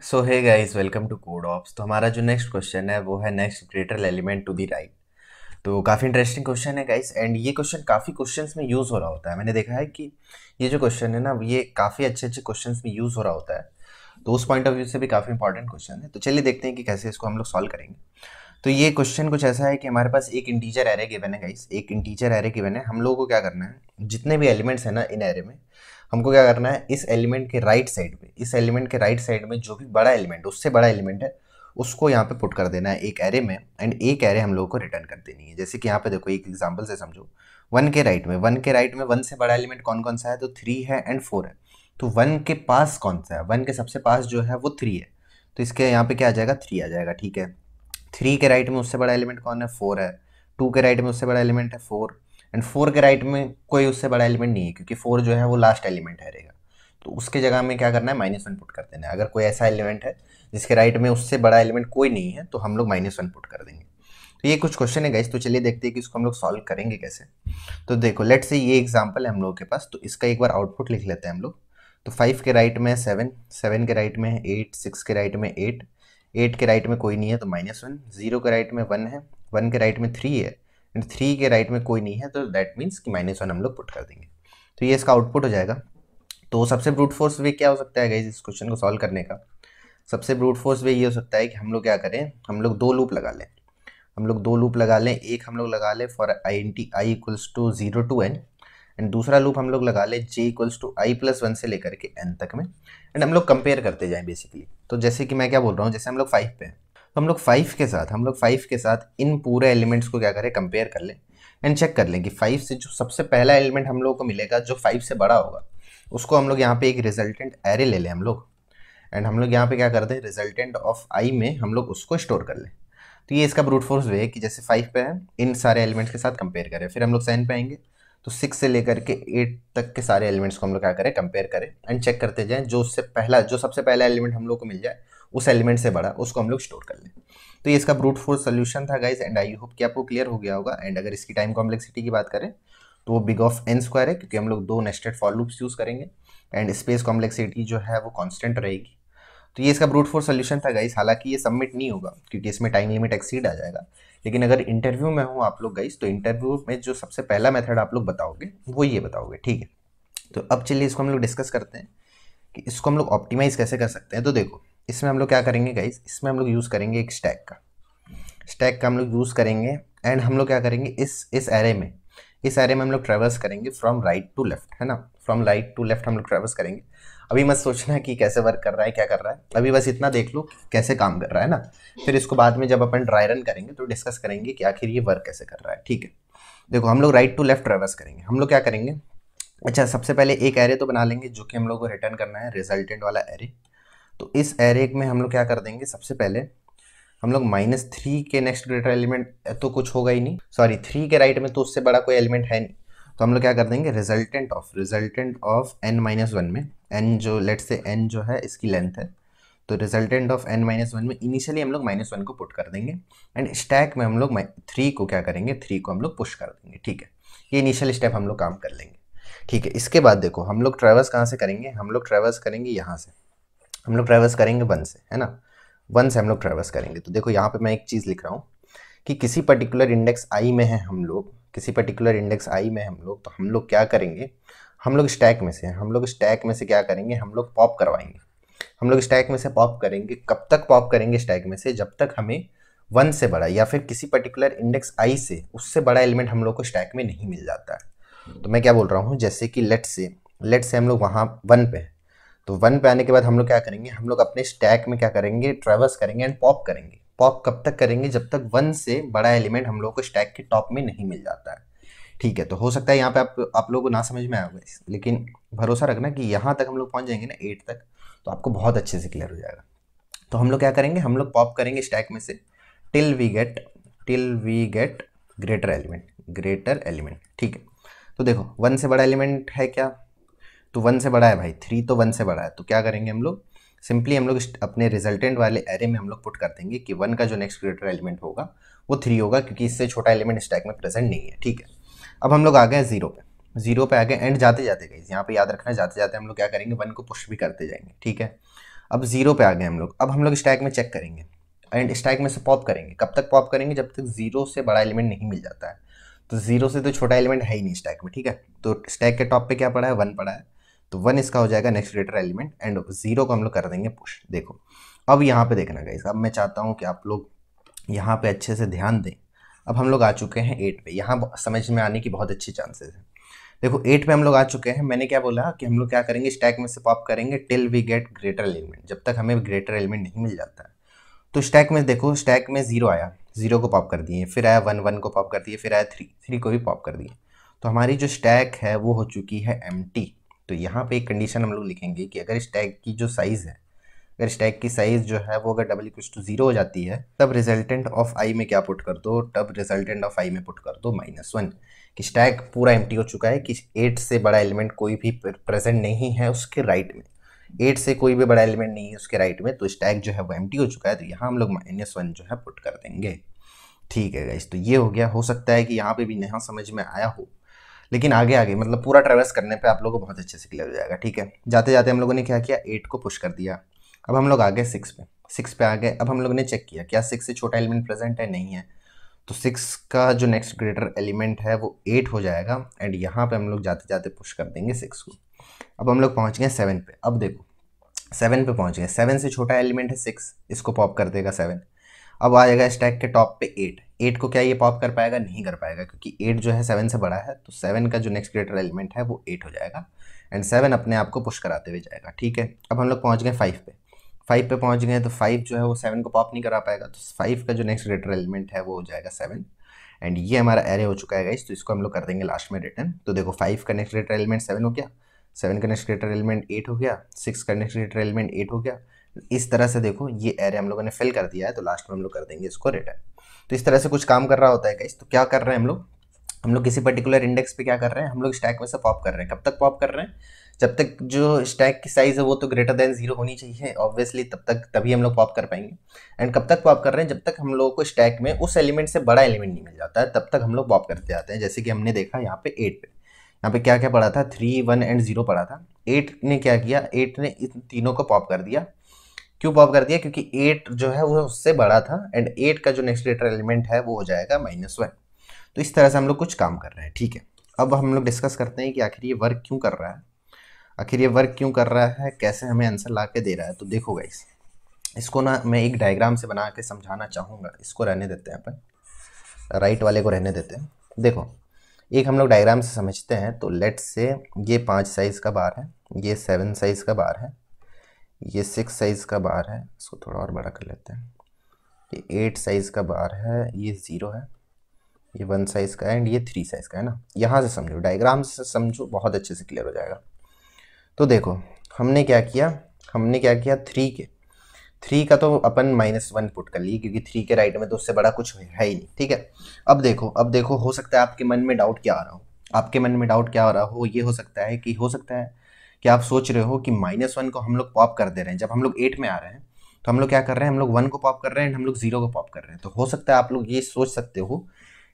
so hi guys welcome to code ops तो हमारा जो नेक्स्ट क्वेश्चन है वो है next greater element to the right तो काफ़ी इंटरेस्टिंग क्वेश्चन है गाइज एंड ये क्वेश्चन काफ़ी क्वेश्चंस में यूज़ हो रहा होता है मैंने देखा है कि ये जो क्वेश्चन है ना ये काफ़ी अच्छे अच्छे क्वेश्चंस में यूज़ हो रहा होता है तो उस पॉइंट ऑफ व्यू से भी काफ़ी इंपॉर्टेंट क्वेश्चन है तो चलिए देखते हैं कि कैसे इसको हम लोग सॉल्व करेंगे तो ये क्वेश्चन कुछ ऐसा है कि हमारे पास एक इंटीजर एरे गिवन है गाइस एक इंटीजर एरे गिवन है हम लोगों को क्या करना है जितने भी एलिमेंट्स हैं ना इन एरे में हमको क्या करना है इस एलिमेंट के राइट साइड में इस एलिमेंट के राइट साइड में जो भी बड़ा एलिमेंट उससे बड़ा एलिमेंट है उसको यहाँ पे पुट कर देना है एक एरे में एंड एक एरे हम लोग को रिटर्न कर देनी है जैसे कि यहाँ पे देखो एक एग्जाम्पल से समझो वन के राइट में वन के राइट में वन से बड़ा एलिमेंट कौन कौन सा है तो थ्री है एंड फोर है तो वन के पास कौन सा है वन के सबसे पास जो है वो थ्री है तो इसके यहाँ पे क्या आ जाएगा थ्री आ जाएगा ठीक है थ्री के राइट में उससे बड़ा एलिमेंट कौन है फोर है टू के राइट में उससे बड़ा एलिमेंट है फोर एंड फोर के राइट में कोई उससे बड़ा एलिमेंट नहीं है क्योंकि फोर जो है वो लास्ट एलिमेंट है रहेगा तो उसके जगह में क्या करना है माइनस वन पुट कर देना है अगर कोई ऐसा एलिमेंट है जिसके राइट में उससे बड़ा एलिमेंट कोई नहीं है तो हम लोग माइनस वन पुट कर देंगे तो ये कुछ क्वेश्चन है गाइस तो चलिए देखते हैं कि इसको हम लोग सॉल्व करेंगे कैसे तो देखो लेट से ये एग्जाम्पल है हम लोगों के पास तो इसका एक बार आउटपुट लिख लेते हैं हम लोग तो फाइव के राइट में है सेवन सेवन के राइट में है एट सिक्स के राइट में एट एट के राइट में कोई नहीं है तो माइनस वन जीरो के राइट में वन है वन के राइट में थ्री है एंड थ्री के राइट में कोई नहीं है तो दैट मीन्स कि माइनस वन हम लोग पुट कर देंगे तो ये इसका आउटपुट हो जाएगा तो सबसे ब्रूट फोर्स वे क्या हो सकता है इस क्वेश्चन को सॉल्व करने का सबसे ब्रूट फोर्स वे ये हो सकता है कि हम लोग क्या करें हम लोग दो लूप लगा लें हम लोग दो लूप लगा लें एक हम लोग लगा लें for I N T I equals to zero to N and दूसरा लूप हम लोग लगा ले J equals to I plus one से लेकर के एन तक में एंड हम लोग कंपेयर करते जाएं बेसिकली तो जैसे कि मैं क्या बोल रहा हूँ जैसे हम लोग फाइव पे हैं तो हम लोग फाइव के साथ हम लोग फाइव के साथ इन पूरे एलिमेंट्स को क्या करें कंपेयर कर लें एंड चेक कर लें कि फाइव से जो सबसे पहला एलिमेंट हम लोग को मिलेगा जो फाइव से बड़ा होगा उसको हम लोग यहाँ पे एक रिजल्टेंट एरे ले लें हम लोग एंड हम लोग यहाँ पे क्या कर दें रिजल्टेंट ऑफ आई में हम लोग उसको स्टोर कर लें तो ये इसका ब्रूट फोर्स वे है कि जैसे फाइव पे है इन सारे एलिमेंट्स के साथ कंपेयर करें फिर हम लोग सेवन पे आएंगे तो सिक्स से लेकर के एट तक के सारे एलिमेंट्स को हम लोग क्या करें कंपेयर करें एंड चेक करते जाएं जो उससे पहला जो सबसे पहला एलिमेंट हम लोग को मिल जाए उस एलिमेंट से बड़ा उसको हम लोग स्टोर कर लें तो ये इसका ब्रूट फोर्स सोल्यूशन था गाइज एंड आई होप कि आपको क्लियर हो गया होगा एंड अगर इसकी टाइम कॉम्प्लेक्सिटी की बात करें तो वो बिग ऑफ एन स्क्वायर है क्योंकि हम लोग दो नेस्टेड फॉर लूप्स यूज़ करेंगे एंड स्पेस कॉम्प्लेक्सिटी जो है वो कॉन्स्टेंट रहेगी तो ये इसका ब्रूट फोर सोल्यूशन था गाइस हालांकि ये सबमिट नहीं होगा क्योंकि इसमें टाइम लिमिट एक्सीड आ जाएगा लेकिन अगर इंटरव्यू में हूँ आप लोग गाइस तो इंटरव्यू में जो सबसे पहला मेथड आप लोग बताओगे वो ये बताओगे ठीक है तो अब चलिए इसको हम लोग डिस्कस करते हैं कि इसको हम लोग ऑप्टिमाइज़ कैसे कर सकते हैं तो देखो इसमें हम लोग क्या करेंगे गाइस इसमें हम लोग यूज़ करेंगे एक स्टैक का स्टैक का हम लोग यूज़ करेंगे एंड हम लोग क्या करेंगे इस इस एरे में इस एरे में हम लोग ट्रेवल्स करेंगे फ्रॉम राइट टू लेफ्ट है ना फ्रॉम राइट टू लेफ्ट हम लोग ट्रेवल्स करेंगे अभी मत सोचना कि कैसे वर्क कर रहा है क्या कर रहा है अभी बस इतना देख लो कैसे काम कर रहा है ना फिर इसको बाद में जब अपन ड्राई रन करेंगे तो डिस्कस करेंगे कि आखिर ये वर्क कैसे कर रहा है ठीक है देखो हम लोग राइट टू लेफ्ट ट्रेवल्स करेंगे हम लोग क्या करेंगे अच्छा सबसे पहले एक एरे तो बना लेंगे जो कि हम लोग को रिटर्न करना है रिजल्टेंट वाला एरे तो इस एरे में हम लोग क्या कर देंगे सबसे पहले हम लोग माइनस थ्री के नेक्स्ट ग्रेटर एलिमेंट तो कुछ होगा ही नहीं सॉरी थ्री के राइट में तो उससे बड़ा कोई एलिमेंट है नहीं तो हम लोग क्या कर देंगे resultant of resultant of N minus one में एन जो लेट से एन जो है इसकी लेंथ है तो resultant of N minus one में इनिशियली हम लोग माइनस वन को पुट कर देंगे एंड स्टैक में हम लोग थ्री को क्या करेंगे थ्री को हम लोग पुश कर देंगे ठीक है ये इनिशियल स्टेप हम लोग काम कर लेंगे ठीक है इसके बाद देखो हम लोग ट्रेवल्स कहाँ से करेंगे हम लोग ट्रेवल्स करेंगे यहाँ से हम लोग ट्रेवल्स करेंगे वन से है ना वन से हम लोग ट्रेवर्स करेंगे तो देखो यहाँ पे मैं एक चीज़ लिख रहा हूँ कि किसी पर्टिकुलर इंडेक्स आई में है हम लोग किसी पर्टिकुलर इंडेक्स आई में हम लोग तो हम लोग क्या करेंगे हम लोग स्टैक में से हम लोग स्टैक में से क्या करेंगे हम लोग पॉप करवाएंगे हम लोग स्टैक में से पॉप करेंगे कब तक पॉप करेंगे स्टैक में से जब तक हमें वन से बड़ा या फिर किसी पर्टिकुलर इंडेक्स आई से उससे बड़ा एलिमेंट हम लोग को स्टैक में नहीं मिल जाता है तो मैं क्या बोल रहा हूँ जैसे कि लेट से लेट से हम लोग वहाँ वन पे हैं तो वन पे आने के बाद हम लोग क्या करेंगे हम लोग अपने स्टैक में क्या करेंगे ट्रेवर्स करेंगे एंड पॉप करेंगे पॉप कब तक करेंगे जब तक वन से बड़ा एलिमेंट हम लोग को स्टैक के टॉप में नहीं मिल जाता है ठीक है तो हो सकता है यहाँ पे आप आप लोगों को ना समझ में आया होगा लेकिन भरोसा रखना कि यहाँ तक हम लोग पहुँच जाएंगे ना एट तक तो आपको बहुत अच्छे से क्लियर हो जाएगा तो हम लोग क्या करेंगे हम लोग पॉप करेंगे स्टैक में से till we get till we get greater element greater element ठीक है तो देखो वन से बड़ा एलिमेंट है क्या तो वन से बड़ा है भाई थ्री तो वन से बड़ा है तो क्या करेंगे हम लोग सिंपली हम लोग अपने रिजल्टेंट वाले एरे में हम लोग पुट कर देंगे कि वन का जो नेक्स्ट ग्रेटर एलिमेंट होगा वो थ्री होगा क्योंकि इससे छोटा एलिमेंट स्टैक में प्रेजेंट नहीं है ठीक है अब हम लोग आ गए जीरो पे जीरो पे आ गए एंड जाते जाते गए यहाँ पे याद रखना जाते जाते हम लोग क्या करेंगे वन को पुश भी करते जाएंगे ठीक है अब जीरो पे आ गए हम लोग अब हम लोग स्टैक में चेक करेंगे एंड स्टैक में से पॉप करेंगे कब तक पॉप करेंगे जब तक जीरो से बड़ा एलिमेंट नहीं मिल जाता है तो जीरो से तो छोटा एलिमेंट है ही नहीं स्टैक में ठीक है तो स्टैक के टॉप पे क्या पड़ा है वन पड़ा है तो वन इसका हो जाएगा next greater element and zero को हम लोग कर देंगे पुश देखो अब यहाँ पे देखना गाइस अब मैं चाहता हूँ कि आप लोग यहाँ पे अच्छे से ध्यान दें अब हम लोग आ चुके हैं एट पे यहाँ समझ में आने की बहुत अच्छी चांसेस है देखो एट पे हम लोग आ चुके हैं मैंने क्या बोला कि हम लोग क्या करेंगे स्टैक में से पॉप करेंगे till we get greater element जब तक हमें ग्रेटर एलिमेंट नहीं मिल जाता है तो स्टैक में देखो स्टैक में जीरो आया जीरो को पॉप कर दिए फिर आया वन वन को पॉप कर दिए फिर आया थ्री थ्री को भी पॉप कर दिए तो हमारी जो स्टैक है वो हो चुकी है एम तो यहाँ पे एक कंडीशन हम लोग लिखेंगे कि अगर इस टैग की जो साइज़ है अगर इस टैग की साइज़ जो है वो अगर डबल इक्व टू जीरो हो जाती है तब रिजल्टेंट ऑफ आई में क्या पुट कर दो तब रिजल्टेंट ऑफ आई में पुट कर दो माइनस वन कि स्टैग पूरा एम हो चुका है कि एट से बड़ा एलिमेंट कोई भी प्रेजेंट नहीं है उसके राइट में एट से कोई भी बड़ा एलिमेंट नहीं है उसके राइट में तो स्टैग जो है वो एम हो चुका है तो यहाँ हम लोग माइनस वन जो है पुट कर देंगे ठीक है गाइज तो ये हो गया हो सकता है कि यहाँ पे भी नया समझ में आया हो लेकिन आगे आगे मतलब पूरा ट्रेवल्स करने पे आप लोगों को बहुत अच्छे से क्लियर हो जाएगा ठीक है जाते जाते हम लोगों ने क्या किया एट को पुश कर दिया अब हम लोग आ गए सिक्स पे सिक्स पे आ गए अब हम लोगों ने चेक किया क्या सिक्स से छोटा एलिमेंट प्रेजेंट है नहीं है तो सिक्स का जो नेक्स्ट ग्रेटर एलिमेंट है वो एट हो जाएगा एंड यहाँ पर हम लोग जाते जाते पुश कर देंगे सिक्स को अब हम लोग पहुँच गए सेवन पे अब देखो सेवन पे पहुँच गए सेवन से छोटा एलिमेंट है सिक्स इसको पॉप कर देगा सेवन अब आ जाएगा स्टैक के टॉप पे एट एट को क्या ये पॉप कर पाएगा नहीं कर पाएगा क्योंकि एट जो है सेवन से बड़ा है तो सेवन का जो नेक्स्ट ग्रेटर एलिमेंट है वो एट हो जाएगा एंड सेवन अपने आप को पुश कराते हुए जाएगा ठीक है अब हम लोग पहुँच गए फाइव पे फाइव पे पहुँच गए तो फाइव जो है वो सेवन को पॉप नहीं करा पाएगा तो फाइव का जो नेक्स्ट ग्रेटर एलिमेंट है वो हो जाएगा सेवन एंड ये हमारा एरे हो चुका है गाइस तो इसको हम लोग कर देंगे लास्ट में रिटर्न तो देखो फाइव का नेक्स्ट ग्रेटर एलिमेंट सेवन हो गया सेवन का नेक्स्ट ग्रेटर एलिमेंट एट हो गया सिक्स का नेक्स्ट ग्रेटर एलिमेंट एट हो गया इस तरह से देखो ये एरे हम लोगों ने फिल कर दिया है तो लास्ट में हम लोग कर देंगे इसको रिटर्न तो इस तरह से कुछ काम कर रहा होता है गाइस तो क्या कर रहे हैं हम लोग हम लोग किसी पर्टिकुलर इंडेक्स पे क्या कर रहे हैं हम लोग स्टैक में से पॉप कर रहे हैं कब तक पॉप कर रहे हैं जब तक जो स्टैक की साइज़ है वो तो ग्रेटर देन जीरो होनी चाहिए ऑब्वियसली तब तक तभी हम लोग पॉप कर पाएंगे एंड कब तक पॉप कर रहे हैं जब तक हम लोगों को स्टैक में उस एलिमेंट से बड़ा एलिमेंट नहीं मिल जाता है तब तक हम लोग पॉप करते जाते हैं जैसे कि हमने देखा यहाँ पे एट पे यहाँ पे क्या क्या पड़ा था थ्री वन एंड जीरो पड़ा था एट ने क्या किया एट ने इन तीनों को पॉप कर दिया क्यों पॉप कर दिया क्योंकि एट जो है वो उससे बड़ा था एंड एट का जो नेक्स्ट लेटर एलिमेंट है वो हो जाएगा माइनस वन तो इस तरह से हम लोग कुछ काम कर रहे हैं ठीक है अब हम लोग डिस्कस करते हैं कि आखिर ये वर्क क्यों कर रहा है आखिर ये वर्क क्यों कर रहा है कैसे हमें आंसर ला के दे रहा है तो देखो गाइस इसको ना मैं एक डायग्राम से बना के समझाना चाहूँगा इसको रहने देते हैं अपन राइट वाले को रहने देते हैं देखो एक हम लोग डायग्राम से समझते हैं तो लेट से ये पाँच साइज़ का बार है ये सेवन साइज़ का बार है ये सिक्स साइज़ का बार है इसको थोड़ा और बड़ा कर लेते हैं ये एट साइज़ का बार है ये ज़ीरो है ये वन साइज़ का एंड ये थ्री साइज़ का है ना यहाँ से समझो डायग्राम से समझो बहुत अच्छे से क्लियर हो जाएगा तो देखो हमने क्या किया हमने क्या किया थ्री के थ्री का तो अपन माइनस वन पुट कर लिए क्योंकि थ्री के राइट में तो उससे बड़ा कुछ है ही नहीं ठीक है अब देखो अब देखो हो सकता है आपके मन में डाउट क्या आ रहा हो आपके मन में डाउट क्या आ रहा हो ये हो सकता है कि हो सकता है कि आप सोच रहे हो कि माइनस वन को हम लोग पॉप कर दे रहे हैं जब हम लोग एट में आ रहे हैं तो हम लोग क्या कर रहे हैं हम लोग वन को पॉप कर रहे हैं एंड हम लोग जीरो को पॉप कर रहे हैं तो हो सकता है आप लोग ये सोच सकते हो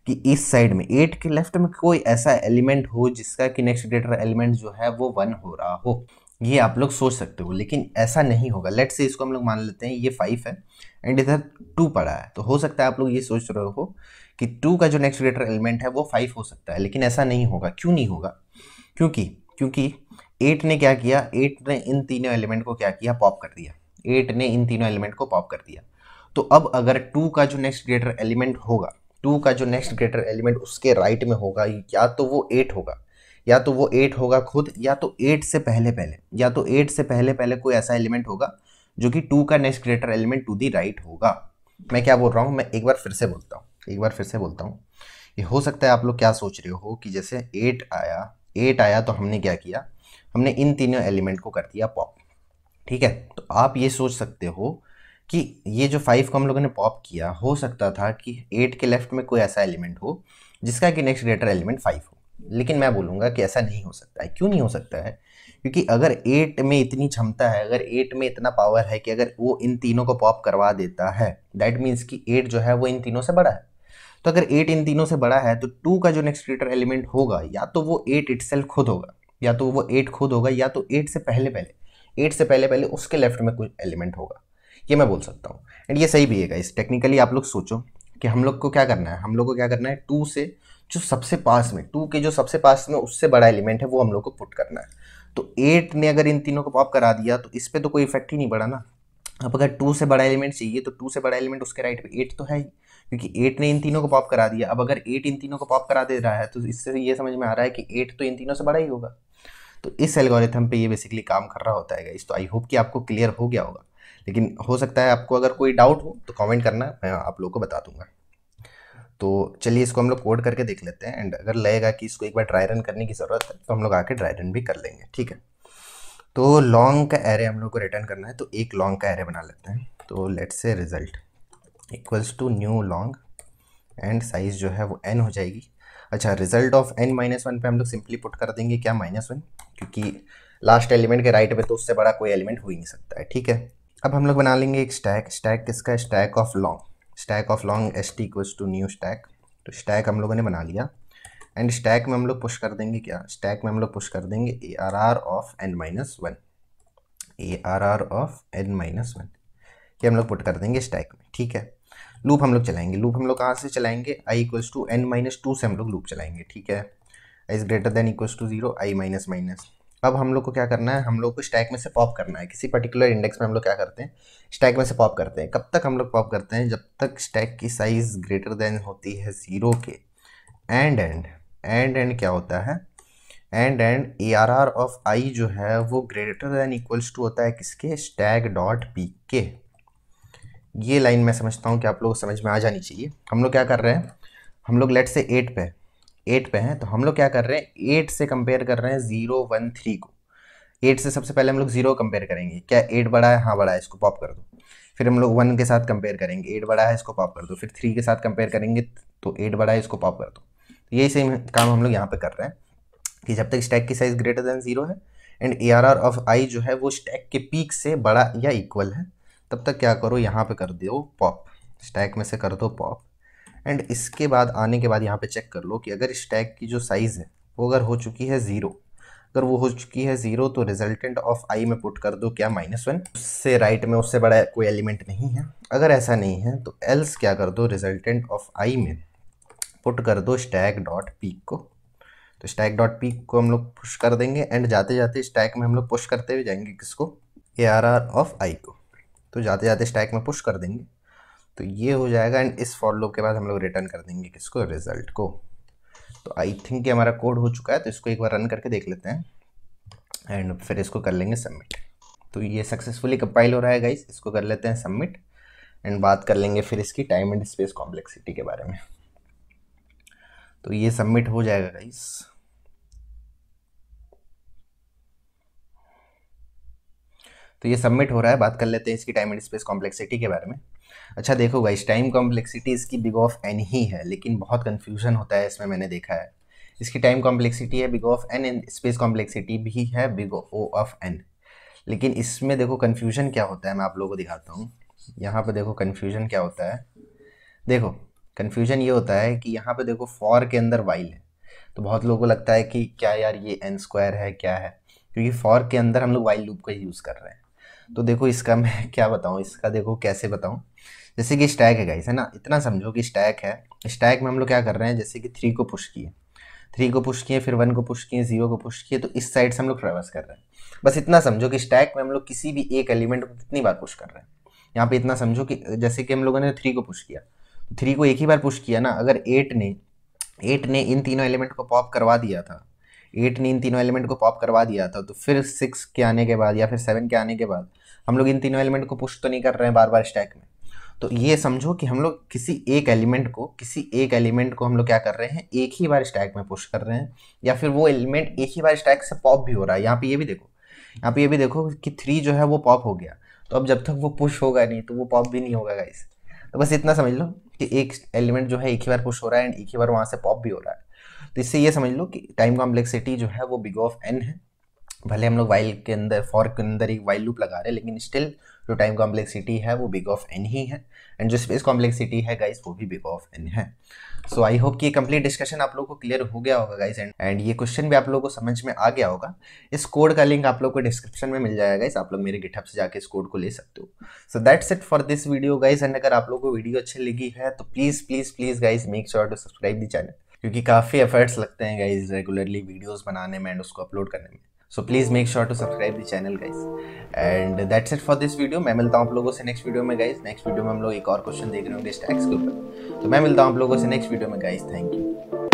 कि इस साइड में एट के लेफ्ट में कोई ऐसा एलिमेंट हो जिसका कि नेक्स्ट ग्रेटर एलिमेंट जो है वो वन हो रहा हो ये आप लोग सोच सकते हो लेकिन ऐसा नहीं होगा लेट से इसको हम लोग मान लेते हैं ये फाइव है एंड इधर टू पड़ा है तो हो सकता है आप लोग ये सोच रहे हो कि टू का जो नेक्स्ट ग्रेटर एलिमेंट है वो फाइव हो सकता है लेकिन ऐसा नहीं होगा क्यों नहीं होगा क्योंकि क्योंकि एट ने क्या किया एट ने इन तीनों एलिमेंट को क्या किया पॉप कर दिया एट ने इन तीनों एलिमेंट को पॉप कर दिया तो अब अगर टू का जो नेक्स्ट ग्रेटर एलिमेंट होगा टू का जो नेक्स्ट ग्रेटर एलिमेंट उसके राइट right में होगा या तो वो एट होगा या तो वो एट होगा खुद या तो एट से पहले पहले या तो एट से पहले पहले कोई ऐसा एलिमेंट होगा जो कि टू का next greater element to the right होगा मैं क्या बोल रहा हूँ मैं एक बार फिर से बोलता हूँ एक बार फिर से बोलता हूँ ये हो सकता है आप लोग क्या सोच रहे हो कि जैसे एट आया एट आया तो हमने क्या किया हमने इन तीनों एलिमेंट को कर दिया पॉप ठीक है तो आप ये सोच सकते हो कि ये जो फाइव को हम लोगों ने पॉप किया हो सकता था कि एट के लेफ्ट में कोई ऐसा एलिमेंट हो जिसका कि नेक्स्ट ग्रेटर एलिमेंट फाइव हो लेकिन मैं बोलूँगा कि ऐसा नहीं हो सकता है क्यों नहीं हो सकता है क्योंकि अगर एट में इतनी क्षमता है अगर एट में इतना पावर है कि अगर वो इन तीनों को पॉप करवा देता है दैट मीन्स कि एट जो है वो इन तीनों से बड़ा है तो अगर एट इन तीनों से बड़ा है तो टू का जो नेक्स्ट ग्रेटर एलिमेंट होगा या तो वो एट इट खुद होगा या तो वो एट खुद होगा या तो एट से पहले पहले एट से पहले पहले उसके लेफ्ट में कोई एलिमेंट होगा ये मैं बोल सकता हूँ एंड ये सही भी है गाइस टेक्निकली आप लोग सोचो कि हम लोग को क्या करना है हम लोग को क्या करना है टू से जो सबसे पास में टू के जो सबसे पास में उससे बड़ा एलिमेंट है वो हम लोग को पुट करना है तो एट ने अगर इन तीनों को पॉप करा दिया तो इस पर तो कोई इफेक्ट ही नहीं पड़ा ना अब अगर टू से बड़ा एलिमेंट चाहिए तो टू से बड़ा एलिमेंट उसके राइट पे एट तो है ही क्योंकि एट ने इन तीनों को पॉप करा दिया अब अगर एट इन तीनों को पॉप करा दे रहा है तो इससे ये समझ में आ रहा है कि एट तो इन तीनों से बड़ा ही होगा तो इस एल्गोरिथम पे ये बेसिकली काम कर रहा होता है गाइस तो आई होप कि आपको क्लियर हो गया होगा लेकिन हो सकता है आपको अगर कोई डाउट हो तो कमेंट करना मैं आप लोग को बता दूंगा तो चलिए इसको हम लोग कोड करके देख लेते हैं एंड अगर लगेगा कि इसको एक बार ड्राई रन करने की ज़रूरत है तो हम लोग आके ड्राई रन भी कर लेंगे ठीक है तो लॉन्ग का एरे हम लोग को रिटर्न करना है तो एक लॉन्ग का एरे बना लेते हैं तो लेट्स से result equals to new long and size जो है वो एन हो जाएगी अच्छा result of N minus one पर हम लोग सिंपली पुट कर देंगे क्या माइनस वन क्योंकि लास्ट एलिमेंट के राइट पे तो उससे बड़ा कोई एलिमेंट हो ही नहीं सकता है ठीक है अब हम लोग बना लेंगे एक स्टैक स्टैक किसका stack of long stack of long S T equals to new stack तो स्टैक हम लोगों ने बना लिया एंड स्टैक में हम लोग पुश कर देंगे क्या स्टैक में हम लोग पुश कर देंगे A R R of N minus one A R R of N minus one ये हम लोग पुट कर देंगे स्टैक में ठीक है लूप हम लोग चलाएंगे लूप हम लोग कहाँ से चलाएंगे I equals to N minus two से हम लोग लूप चलाएंगे ठीक है is greater than equals to zero I minus minus अब हम लोग को क्या करना है हम लोग को स्टैक में से पॉप करना है किसी पर्टिकुलर इंडेक्स में हम लोग क्या करते हैं स्टैक में से पॉप करते हैं कब तक हम लोग पॉप करते हैं जब तक स्टैक की साइज ग्रेटर देन होती है ज़ीरो के एंड एंड एंड एंड क्या होता है and and A R R of I जो है वो ग्रेटर देन इक्वल्स टू होता है किसके स्टैक डॉट पी के ये लाइन मैं समझता हूँ कि आप लोग समझ में आ जानी चाहिए हम लोग क्या कर रहे हैं हम लोग लेट से एट पे एट पे हैं तो हम लोग क्या कर रहे हैं एट से कंपेयर कर रहे हैं ज़ीरो वन थ्री को एट से सबसे पहले हम लोग ज़ीरो कंपेयर करेंगे क्या एट बड़ा है हाँ बड़ा है इसको पॉप कर दो फिर हम लोग वन के साथ कंपेयर करेंगे एट बड़ा है इसको पॉप कर दो फिर थ्री के साथ कंपेयर करेंगे तो एट बड़ा है इसको पॉप कर दो तो यही सेम काम हम लोग यहाँ पर कर रहे हैं कि जब तक स्टैक की साइज़ ग्रेटर देन जीरो है एंड ए ऑफ आई जो है वो स्टैक के पीक से बड़ा या इक्वल है तब तक क्या करो यहाँ पे कर दो पॉप स्टैक में से कर दो पॉप एंड इसके बाद आने के बाद यहाँ पे चेक कर लो कि अगर स्टैक की जो साइज़ है वो अगर हो चुकी है ज़ीरो अगर वो हो चुकी है ज़ीरो तो रिजल्टेंट ऑफ आई में पुट कर दो क्या माइनस वन उससे राइट में उससे बड़ा कोई एलिमेंट नहीं है अगर ऐसा नहीं है तो एल्स क्या कर दो रिजल्टेंट ऑफ आई में पुट कर दो स्टैक डॉट पीक को तो स्टैक डॉट पीक को हम लोग पुश कर देंगे एंड जाते जाते स्टैक में हम लोग पुश करते हुए जाएंगे किसको A R R of I को तो जाते जाते स्टैक में पुश कर देंगे तो ये हो जाएगा एंड इस फॉर लूप के बाद हम लोग रिटर्न कर देंगे किसको रिजल्ट को तो आई थिंक ये हमारा कोड हो चुका है तो इसको एक बार रन करके देख लेते हैं एंड फिर इसको कर लेंगे सबमिट तो ये सक्सेसफुली कंपाइल हो रहा है गाइस इसको कर लेते हैं सबमिट एंड बात कर लेंगे फिर इसकी टाइम एंड स्पेस कॉम्प्लेक्सिटी के बारे में तो ये सबमिट हो जाएगा गाइस तो ये सबमिट हो रहा है बात कर लेते हैं इसकी टाइम एंड स्पेस कॉम्प्लेक्सिटी के बारे में अच्छा देखो गाइस टाइम कॉम्प्लेक्सिटी इसकी बिग ऑफ एन ही है लेकिन बहुत कन्फ्यूजन होता है इसमें मैंने देखा है इसकी टाइम कॉम्प्लेक्सिटी है big of N and space complexity भी है बिग ओ ऑफ एन लेकिन इसमें देखो कन्फ्यूजन क्या होता है मैं आप लोगों को दिखाता हूँ यहाँ पर देखो कन्फ्यूजन क्या होता है देखो कन्फ्यूजन ये होता है कि यहाँ पर देखो फॉर के अंदर वाइल है तो बहुत लोगों को लगता है कि क्या यार ये एन स्क्वायर है क्या है क्योंकि फॉर के अंदर हम लोग वाइल लूप का यूज़ कर रहे हैं तो देखो इसका मैं क्या बताऊँ इसका देखो कैसे बताऊँ जैसे कि स्टैक है गाइस है ना इतना समझो कि स्टैक है स्टैक में हम लोग क्या कर रहे हैं जैसे कि थ्री को पुश किए थ्री को पुश किए फिर वन को पुश किए जीरो को पुश किए तो इस साइड से हम लोग ट्रेवल्स कर रहे हैं बस इतना समझो कि स्टैक में हम लोग किसी भी एक एलिमेंट को कितनी बार पुश कर रहे हैं यहाँ पे इतना समझो कि जैसे कि हम लोगों ने थ्री को पुश किया थ्री को एक ही बार पुश किया ना अगर एट ने एट ने इन तीनों एलिमेंट को पॉप करवा दिया था एट ने इन तीनों एलिमेंट को पॉप करवा दिया था तो फिर सिक्स के आने के बाद या फिर सेवन के आने के बाद हम लोग इन तीनों एलिमेंट को पुश तो नहीं कर रहे हैं बार बार स्टैक में तो ये समझो कि हम लोग किसी एक एलिमेंट को किसी एक एलिमेंट को हम लोग क्या कर रहे हैं एक ही बार स्टैक में पुश कर रहे हैं या फिर वो एलिमेंट एक ही बार स्टैक से पॉप भी हो रहा है यहाँ पे ये भी देखो यहाँ पे ये भी देखो कि थ्री जो है वो पॉप हो गया तो अब जब तक वो पुश होगा नहीं तो वो पॉप भी नहीं होगा गाइस तो बस इतना समझ लो कि एक एलिमेंट जो है एक ही बार पुश हो रहा है एंड एक ही बार वहाँ से पॉप भी हो रहा है तो इससे ये समझ लो कि टाइम कॉम्प्लेक्सिटी जो है वो बिग ऑफ एन है भले हम लोग वाइल के अंदर फॉर के अंदर एक वाइल लूप लगा रहे हैं लेकिन स्टिल जो टाइम कॉम्प्लेक्सिटी है वो बिग ऑफ एन ही है एंड जो स्पेस कॉम्प्लेक्सिटी है गाइस वो भी बिग ऑफ एन है सो आई होप कि ये कंप्लीट डिस्कशन आप लोग को क्लियर हो गया होगा गाइस एंड एंड ये क्वेश्चन भी आप लोग को समझ में आ गया होगा इस कोड का लिंक आप लोग को डिस्क्रिप्शन में मिल जाएगा गाइस आप लोग मेरे गिटहब से जाके इस कोड को ले सकते हो so that's it for this video guys and अगर आप लोग को वीडियो अच्छी लगी है तो please please please guys make sure to subscribe the channel क्योंकि काफ़ी एफर्ट्स लगते हैं गाइज रेगुलरली वीडियोज़ बनाने में एंड उसको अपलोड करने में so please make sure to subscribe the channel guys and that's it for this video मैं मिलता हूँ आप लोगों से नेक्स्ट वीडियो में गाइज नेक्स्ट वीडियो में हम लोग एक और क्वेश्चन देख रहे होंगे स्टैक्स के ऊपर तो मैं मिलता हूँ आप लोगों से नेक्स्ट वीडियो में गाइज थैंक यू